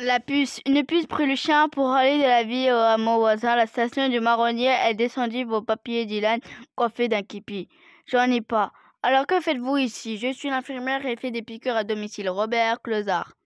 La puce. Une puce prit le chien pour aller de la ville à mon voisin, la station du marronnier. Elle descendit vos papiers d'Ilan, coiffés d'un kipi. J'en ai pas. Alors que faites-vous ici Je suis l'infirmière et fais des piqûres à domicile. Robert Closard.